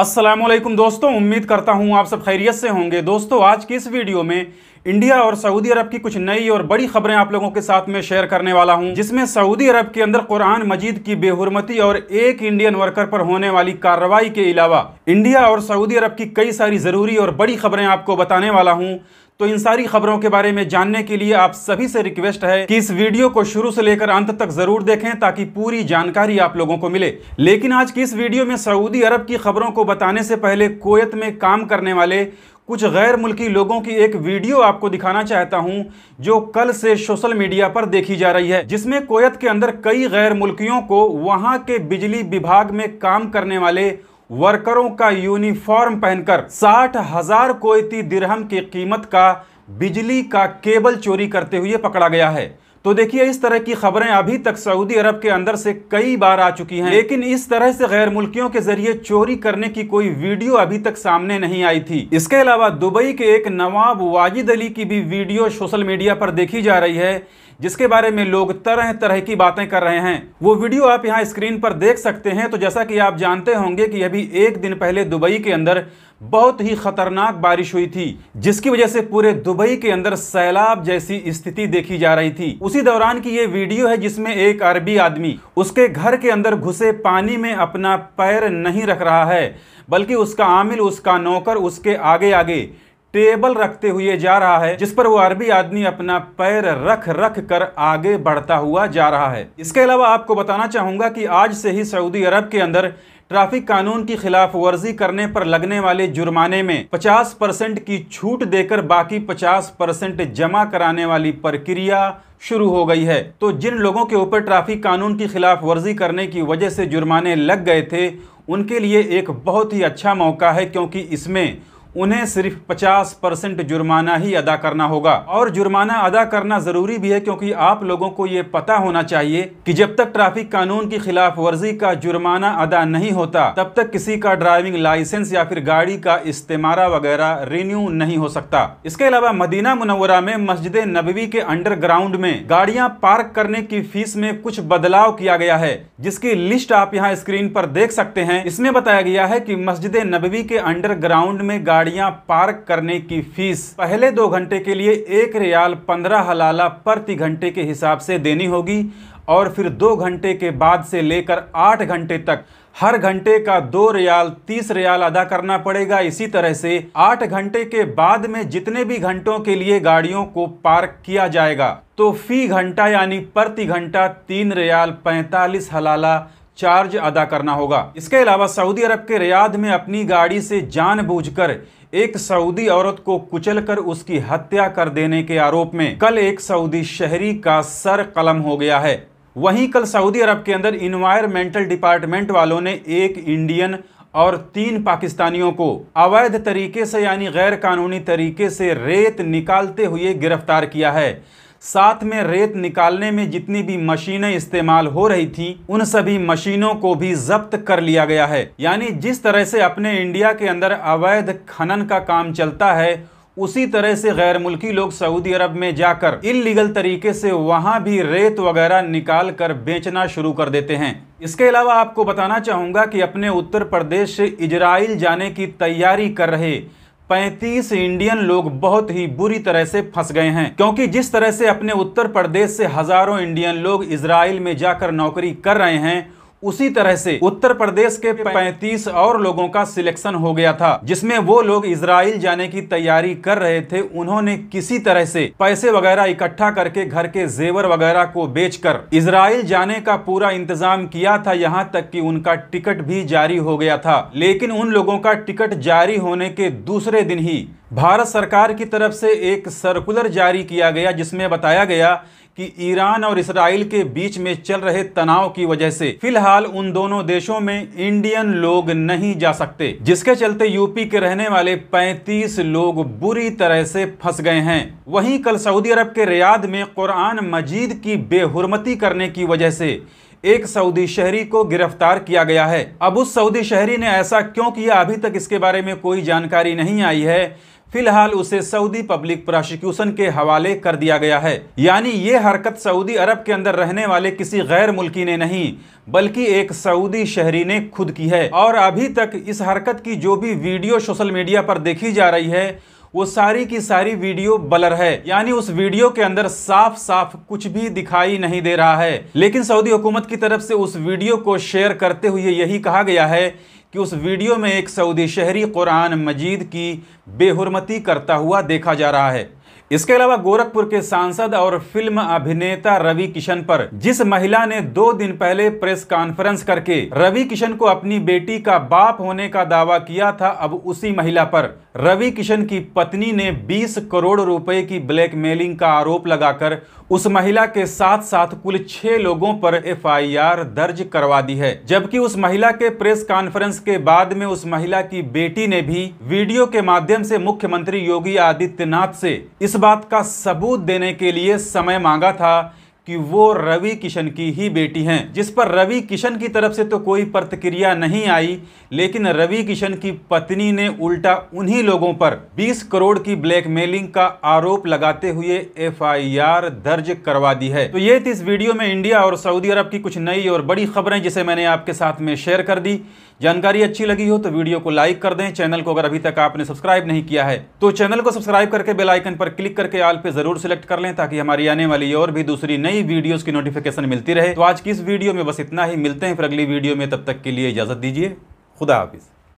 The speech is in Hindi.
असलम दोस्तों उम्मीद करता हूँ आप सब खैरियत से होंगे दोस्तों आज की इस वीडियो में इंडिया और सऊदी अरब की कुछ नई और बड़ी खबरें आप लोगों के साथ में शेयर करने वाला हूं जिसमें सऊदी अरब के अंदर कुरान मजीद की बेहरमती और एक इंडियन वर्कर पर होने वाली कार्रवाई के अलावा इंडिया और सऊदी अरब की कई सारी ज़रूरी और बड़ी खबरें आपको बताने वाला हूँ तो इन सारी खबरों के बारे में जानने के लिए आप सभी से रिक्वेस्ट है कि इस वीडियो को शुरू से लेकर अंत तक जरूर देखें ताकि पूरी जानकारी आप लोगों को मिले लेकिन आज की इस वीडियो में सऊदी अरब की खबरों को बताने से पहले कोयत में काम करने वाले कुछ गैर मुल्की लोगों की एक वीडियो आपको दिखाना चाहता हूं जो कल से सोशल मीडिया पर देखी जा रही है जिसमें कोयत के अंदर कई गैर मुल्कियों को वहां के बिजली विभाग में काम करने वाले वर्करों का यूनिफॉर्म पहनकर साठ हजार कोयती दिरहम की कीमत का बिजली का केबल चोरी करते हुए पकड़ा गया है तो देखिए इस तरह की खबरें अभी तक सऊदी अरब के अंदर से कई बार आ चुकी हैं लेकिन इस तरह से गैर मुल्कियों के जरिए चोरी करने की कोई वीडियो अभी तक सामने नहीं आई थी इसके अलावा दुबई के एक नवाब वाजिद अली की भी वीडियो सोशल मीडिया पर देखी जा रही है जिसके बारे में लोग तरह तरह की बातें कर रहे हैं वो वीडियो आप यहाँ स्क्रीन पर देख सकते हैं तो जैसा कि आप जानते होंगे कि अभी एक दिन पहले दुबई के अंदर बहुत ही खतरनाक बारिश हुई थी जिसकी वजह से पूरे दुबई के अंदर सैलाब जैसी स्थिति देखी जा रही थी उसी दौरान की ये वीडियो है जिसमें एक अरबी आदमी उसके घर के अंदर घुसे पानी में अपना पैर नहीं रख रहा है बल्कि उसका आमिल उसका नौकर उसके आगे आगे टेबल रखते हुए जा रहा है जिस पर वो अरबी आदमी अपना पैर रख रख कर आगे बढ़ता हुआ जा रहा है इसके अलावा आपको बताना चाहूंगा कि आज से ही सऊदी अरब के अंदर ट्रैफिक कानून की खिलाफ वर्जी करने पर लगने वाले जुर्माने में 50 परसेंट की छूट देकर बाकी 50 परसेंट जमा कराने वाली प्रक्रिया शुरू हो गई है तो जिन लोगों के ऊपर ट्रैफिक कानून की खिलाफ वर्जी करने की वजह से जुर्माने लग गए थे उनके लिए एक बहुत ही अच्छा मौका है क्योंकि इसमें उन्हें सिर्फ 50 परसेंट जुर्माना ही अदा करना होगा और जुर्माना अदा करना ज़रूरी भी है क्योंकि आप लोगों को ये पता होना चाहिए कि जब तक ट्रैफिक कानून की खिलाफ वर्जी का जुर्माना अदा नहीं होता तब तक किसी का ड्राइविंग लाइसेंस या फिर गाड़ी का इस्तेमारा वगैरह रिन्यू नहीं हो सकता इसके अलावा मदीना मुनवरा में मस्जिद नबवी के अंडरग्राउंड में गाड़ियाँ पार्क करने की फीस में कुछ बदलाव किया गया है जिसकी लिस्ट आप यहाँ स्क्रीन पर देख सकते हैं इसमें बताया गया है की मस्जिद नबवी के अंडरग्राउंड में गाड़ी गाड़ियां पार्क करने की फीस पहले दो घंटे के लिए एक रियाल पंद्रह हलाला प्रति घंटे के हिसाब से देनी होगी और फिर दो घंटे के बाद से लेकर आठ घंटे तक हर घंटे का दो रियाल तीस रियाल अदा करना पड़ेगा इसी तरह से आठ घंटे के बाद में जितने भी घंटों के लिए गाड़ियों को पार्क किया जाएगा तो फी घंटा यानी प्रति घंटा तीन रियाल पैंतालीस हलाला चार्ज अदा करना होगा इसके अलावा सऊदी अरब के रियाद में अपनी गाड़ी से जानबूझकर एक सऊदी औरत को कुचलकर उसकी हत्या कर देने के आरोप में कल एक सऊदी शहरी का सर कलम हो गया है वहीं कल सऊदी अरब के अंदर इन्वायरमेंटल डिपार्टमेंट वालों ने एक इंडियन और तीन पाकिस्तानियों को अवैध तरीके से यानी गैर कानूनी तरीके से रेत निकालते हुए गिरफ्तार किया है साथ में रेत निकालने में जितनी भी मशीनें इस्तेमाल हो रही थी उन सभी मशीनों को भी जब्त कर लिया गया है यानी जिस तरह से अपने इंडिया के अंदर अवैध खनन का काम चलता है उसी तरह से गैर मुल्की लोग सऊदी अरब में जाकर इलीगल तरीके से वहां भी रेत वगैरह निकाल कर बेचना शुरू कर देते हैं इसके अलावा आपको बताना चाहूंगा कि अपने उत्तर प्रदेश से इजराइल जाने की तैयारी कर रहे पैंतीस इंडियन लोग बहुत ही बुरी तरह से फंस गए हैं क्योंकि जिस तरह से अपने उत्तर प्रदेश से हजारों इंडियन लोग इसराइल में जाकर नौकरी कर रहे हैं उसी तरह से उत्तर प्रदेश के 35 और लोगों का सिलेक्शन हो गया था जिसमें वो लोग इसराइल जाने की तैयारी कर रहे थे उन्होंने किसी तरह से पैसे वगैरह इकट्ठा करके घर के जेवर वगैरह को बेचकर इसराइल जाने का पूरा इंतजाम किया था यहाँ तक कि उनका टिकट भी जारी हो गया था लेकिन उन लोगों का टिकट जारी होने के दूसरे दिन ही भारत सरकार की तरफ से एक सर्कुलर जारी किया गया जिसमें बताया गया कि ईरान और इसराइल के बीच में चल रहे तनाव की वजह से फिलहाल उन दोनों देशों में इंडियन लोग नहीं जा सकते जिसके चलते यूपी के रहने वाले 35 लोग बुरी तरह से फंस गए हैं वहीं कल सऊदी अरब के रियाद में कुरान मजीद की बेहरमती करने की वजह से एक सऊदी शहरी को गिरफ्तार किया गया है अब उस सऊदी शहरी ने ऐसा क्यों किया अभी तक इसके बारे में कोई जानकारी नहीं आई है फिलहाल उसे सऊदी पब्लिक प्रोसिक्यूशन के हवाले कर दिया गया है यानी ये हरकत सऊदी अरब के अंदर रहने वाले किसी गैर मुल्की ने नहीं बल्कि एक सऊदी शहरी ने खुद की है और अभी तक इस हरकत की जो भी वीडियो सोशल मीडिया पर देखी जा रही है वो सारी की सारी वीडियो बलर है यानी उस वीडियो के अंदर साफ साफ कुछ भी दिखाई नहीं दे रहा है लेकिन सऊदी हुकूमत की तरफ से उस वीडियो को शेयर करते हुए यही कहा गया है कि उस वीडियो में एक सऊदी शहरी कुरान मजीद की बेहरमती करता हुआ देखा जा रहा है इसके अलावा गोरखपुर के सांसद और फिल्म अभिनेता रवि किशन पर जिस महिला ने दो दिन पहले प्रेस कॉन्फ्रेंस करके रवि किशन को अपनी बेटी का बाप होने का दावा किया था अब उसी महिला पर रवि किशन की पत्नी ने 20 करोड़ रुपए की ब्लैकमेलिंग का आरोप लगाकर उस महिला के साथ साथ कुल छह लोगों पर एफआईआर दर्ज करवा दी है जबकि उस महिला के प्रेस कॉन्फ्रेंस के बाद में उस महिला की बेटी ने भी वीडियो के माध्यम से मुख्यमंत्री योगी आदित्यनाथ से इस बात का सबूत देने के लिए समय मांगा था कि वो रवि किशन की ही बेटी हैं जिस पर रवि किशन की तरफ से तो कोई प्रतिक्रिया नहीं आई लेकिन रवि किशन की पत्नी ने उल्टा उन्हीं लोगों पर 20 करोड़ की ब्लैकमेलिंग का आरोप लगाते हुए एफआईआर दर्ज करवा दी है तो ये थी इस वीडियो में इंडिया और सऊदी अरब की कुछ नई और बड़ी खबरें जिसे मैंने आपके साथ में शेयर कर दी जानकारी अच्छी लगी हो तो वीडियो को लाइक कर दें चैनल को अगर अभी तक आपने सब्सक्राइब नहीं किया है तो चैनल को सब्सक्राइब करके बेल आइकन पर क्लिक करके आल पे जरूर सिलेक्ट कर लें ताकि हमारी आने वाली और भी दूसरी नई वीडियोस की नोटिफिकेशन मिलती रहे तो आज की इस वीडियो में बस इतना ही मिलते हैं फिर अगली वीडियो में तब तक के लिए इजाजत दीजिए खुदा हाफिज़